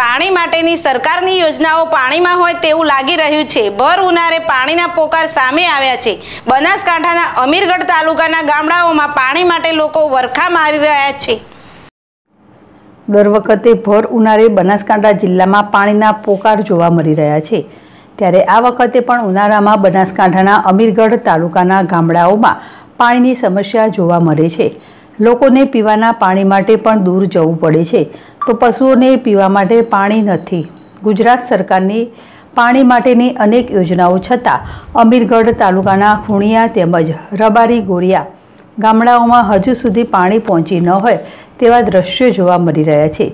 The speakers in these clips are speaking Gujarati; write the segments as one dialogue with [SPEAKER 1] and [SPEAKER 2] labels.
[SPEAKER 1] પાણી માટેની સરકારની યોજનાઓ પાણીમાં હોય તેવું લાગી રહ્યું છે ભર ઉનારે પાણીના પોકાર સામે આવ્યા છે બનાસકાંઠાના અમીરગઢ તાલુકાના ગામડાઓમાં પાણી માટે લોકો વરખા મારી રહ્યા છે દર વખતે ભર ઉનારે બનાસકાંઠા જિલ્લામાં પાણીના પોકાર જોવા મળી રહ્યા છે ત્યારે આ વખતે પણ ઉનાળામાં બનાસકાંઠાના અમીરગઢ તાલુકાના ગામડાઓમાં પાણીની સમસ્યા જોવા મળે છે લોકોને પીવાના પાણી માટે પણ દૂર જવું પડે છે તો પશુઓને પીવા માટે પાણી નથી ગુજરાત સરકારની પાણી માટેની અનેક યોજનાઓ છતાં અમીરગઢ તાલુકાના ખૂણિયા તેમજ રબારી ગોરિયા ગામડાઓમાં હજુ સુધી પાણી પહોંચી ન હોય તેવા દ્રશ્યો જોવા મળી રહ્યા છે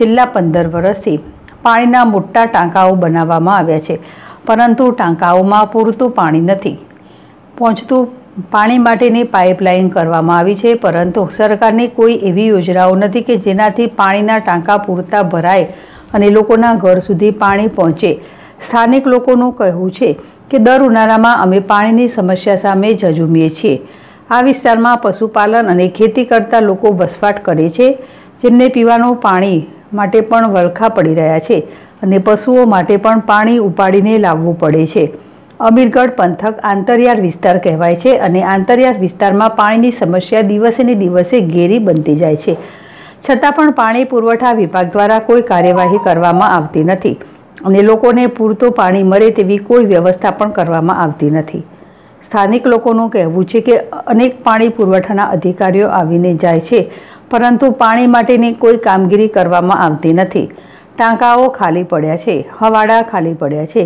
[SPEAKER 1] છેલ્લા પંદર વર્ષથી પાણીના મોટા ટાંકાઓ બનાવવામાં આવ્યા છે પરંતુ ટાંકાઓમાં પૂરતું પાણી નથી પહોંચતું પાણી માટેની પાઇપલાઇન કરવામાં આવી છે પરંતુ સરકારની કોઈ એવી યોજનાઓ નથી કે જેનાથી પાણીના ટાંકા પૂરતા ભરાય અને લોકોના ઘર સુધી પાણી પહોંચે સ્થાનિક લોકોનું કહેવું છે કે દર ઉનાળામાં અમે પાણીની સમસ્યા સામે ઝઝુમીએ છીએ આ વિસ્તારમાં પશુપાલન અને ખેતી કરતા લોકો વસવાટ કરે છે જેમને પીવાનું પાણી માટે પણ વળખા પડી રહ્યા છે અને પશુઓ માટે પણ પાણી ઉપાડીને લાવવું પડે છે અમીરગઢ પંથક આંતરિયાળ વિસ્તાર કહેવાય છે અને આંતરિયાળ વિસ્તારમાં પાણીની સમસ્યા દિવસે ને દિવસે ઘેરી બનતી જાય છે છતાં પણ પાણી પુરવઠા વિભાગ દ્વારા કોઈ કાર્યવાહી કરવામાં આવતી નથી અને લોકોને પૂરતું પાણી મળે તેવી કોઈ વ્યવસ્થા પણ કરવામાં આવતી નથી સ્થાનિક લોકોનું કહેવું છે કે અનેક પાણી પુરવઠાના અધિકારીઓ આવીને જાય છે પરંતુ પાણી માટેની કોઈ કામગીરી કરવામાં આવતી નથી ટાંકાઓ ખાલી પડ્યા છે હવાડા ખાલી પડ્યા છે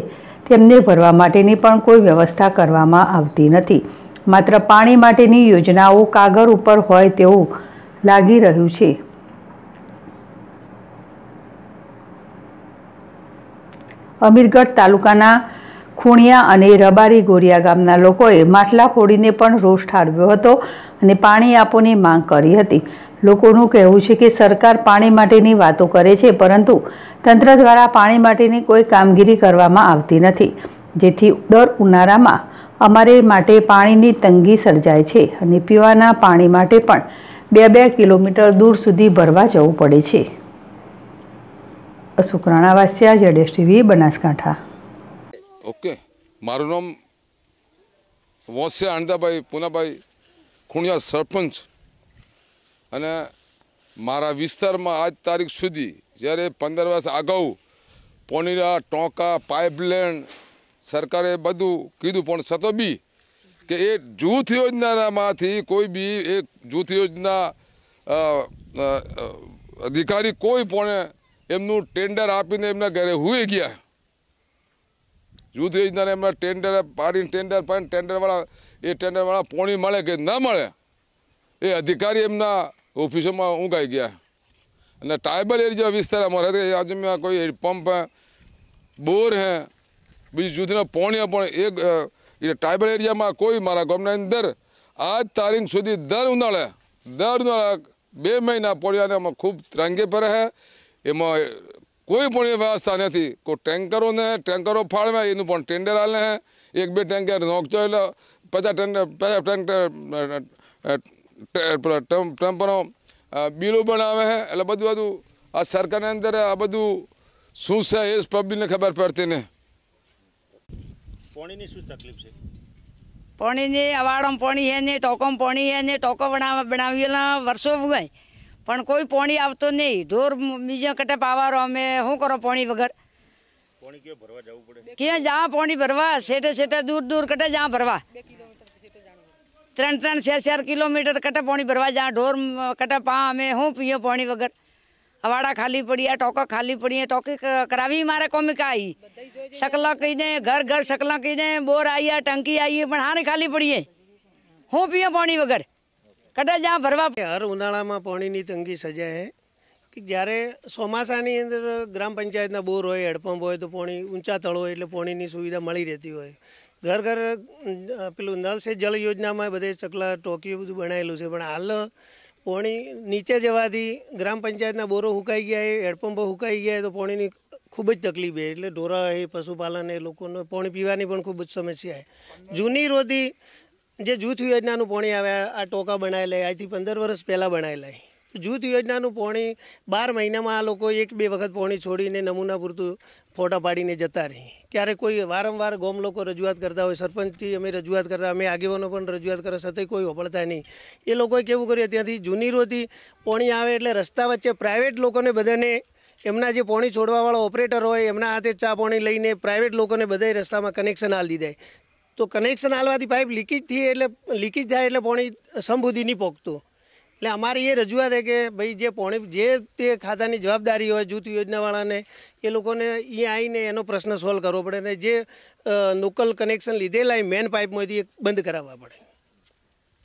[SPEAKER 1] તેમને ભરવા માટેની પણ કોઈ વ્યવસ્થા કરવામાં આવતી નથી માત્ર પાણી માટેની યોજનાઓ કાગળ ઉપર હોય તેવું લાગી રહ્યું છે અમીરગઢ તાલુકાના ખૂણિયા અને રબારી ગોરિયા ગામના લોકોએ માટલા ફોડીને પણ રોષ ઠારવ્યો હતો અને પાણી આપોની માંગ કરી હતી લોકોનું કહેવું છે કે સરકાર પાણી માટેની વાતો કરે છે પરંતુ તંત્ર દ્વારા પાણી માટેની કોઈ કામગીરી કરવામાં આવતી નથી જેથી દર ઉનાળામાં અમારે માટે પાણીની તંગી સર્જાય છે અને પીવાના પાણી માટે પણ બે બે કિલોમીટર દૂર સુધી ભરવા જવું પડે છે અશોક રાણાવાસિયા જેડેશ ટીવી બનાસકાંઠા
[SPEAKER 2] ઓકે મારું નામ વોસિયા આણંદાભાઈ પુનાભાઈ ખૂણિયા સરપંચ અને મારા વિસ્તારમાં આજ તારીખ સુધી જ્યારે પંદર વર્ષ અગાઉ પોનીરા ટોંકા પાઇપલાઇન સરકારે બધું કીધું પણ છતો બી કે એ જૂથ યોજનામાંથી કોઈ બી એક જૂથ યોજના અધિકારી કોઈ પણ એમનું ટેન્ડર આપીને એમના ઘરે હુઈ ગયા જૂથ યોજનાને એમના ટેન્ડર પાડીને ટેન્ડર પાડીને ટેન્ડરવાળા એ ટેન્ડરવાળા પોણી મળે કે ન મળે એ અધિકારી એમના ઓફિસોમાં ઊંઘાઈ ગયા અને ટ્રાઇબલ એરિયા વિસ્તાર અમારા રાજ્યમાં કોઈ પંપ હે બોર હે બીજું જૂથના પોણ્યા પણ એક ટ્રાઇબલ એરિયામાં કોઈ મારા ગામના અંદર આજ તારીખ સુધી દર ઉનાળે દર ઉનાળા બે મહિના પોણિયાને અમે ખૂબ ત્રાંગે પર હે એમાં કોઈ પણ વ્યવસ્થા નથી કોઈ ટેન્કરો ટેન્કરોને ટેન્કરો ફાળવે એનું પણ ટેન્ડર હાલે હે એક બે ટેન્કર નોકચો એટલે પચાસ ટેન્ડર પચાસ ટેન્કર ટેમ્પનો બિલો બનાવે છે એટલે બધું બધું આ સરકારની અંદર આ બધું શું છે એ જ પબ્લિકને ખબર પડતી ને
[SPEAKER 3] પોણી શું
[SPEAKER 4] અવાડમ પાણી હે ને ટોકમ પોણી હે ને ટોકો બનાવ બનાવેલા વર્ષો હોય પણ કોઈ પોણી આવતો નહીં ઢોર બીજા કટે પાવારો અમે શું કરો પોણી વગર ક્યાં જા પોણી ભરવા સેટે સેટે દૂર દૂર કટે જા ભરવા ત્રણ ત્રણ ચાર ચાર કિલોમીટર કટા પાણી ભરવા જા ઢોર કટા પા અમે હું પીએ પાણી વગર અવાડા ખાલી પડી ટોકા ખાલી પડી ટોકી કરાવી મારે કોમી કાઈ શકલા કહીને ઘર ઘર શકલા કહીને બોર આવી ટંકી આવી પણ હાને ખાલી પડીએ હું પીએ પાણી વગર કટા જા ભરવા
[SPEAKER 3] હર ઉનાળામાં પાણીની તંગી સજાય હે કે જ્યારે ચોમાસાની અંદર ગ્રામ પંચાયતના બોર હોય હેડપંપ હોય તો પાણી ઊંચા તળ હોય એટલે પાણીની સુવિધા મળી રહેતી હોય ઘર ઘર પેલું નલ સે જળ યોજનામાં બધે ચકલા ટોકીઓ બધું બનાવેલું છે પણ હાલ પોણી નીચે જવાથી ગ્રામ પંચાયતના બોરો હુકાઈ ગયા એ હેડપંપો હુકાઈ ગયા તો પોણીની ખૂબ જ તકલીફ છે એટલે ઢોરા એ પશુપાલન એ લોકોને પાણી પીવાની પણ ખૂબ જ સમસ્યા છે જૂની રોધી જે જૂથ યોજનાનું પાણી આવે આ ટોકા બનાવેલા આજથી પંદર વર્ષ પહેલાં બનાવેલા જૂથ યોજનાનું પોણી બાર મહિનામાં આ લોકો એક બે વખત પોણી છોડીને નમૂના પૂરતું ફોટા પાડીને જતા રહી ક્યારેક કોઈ વારંવાર ગોમ લોકો રજૂઆત કરતા હોય સરપંચથી અમે રજૂઆત કરતા અમે આગેવાનો પણ રજૂઆત કરવા છતાંય કોઈ વપડતા નહીં એ લોકોએ કેવું કર્યું ત્યાંથી જૂની રોથી પોણી આવે એટલે રસ્તા વચ્ચે પ્રાઇવેટ લોકોને બધાને એમના જે પોણી છોડવાવાળા ઓપરેટર હોય એમના હાથે ચા પોણી લઈને પ્રાઇવેટ લોકોને બધા રસ્તામાં કનેક્શન હાલ દીધા તો કનેક્શન આલવાથી પાઇપ લીકેજ થઈ એટલે લીકેજ થાય એટલે પોણી સંભુધી નહીં પોગતું એટલે અમારી એ રજૂઆત છે કે ભાઈ જે પોણે જે તે ખાતાની જવાબદારી હોય જૂથ યોજનાવાળાને એ લોકોને એ આવીને એનો પ્રશ્ન સોલ્વ કરવો પડે અને જે લોકલ કનેક્શન લીધેલા એ મેન પાઇપમાંથી બંધ કરાવવા પડે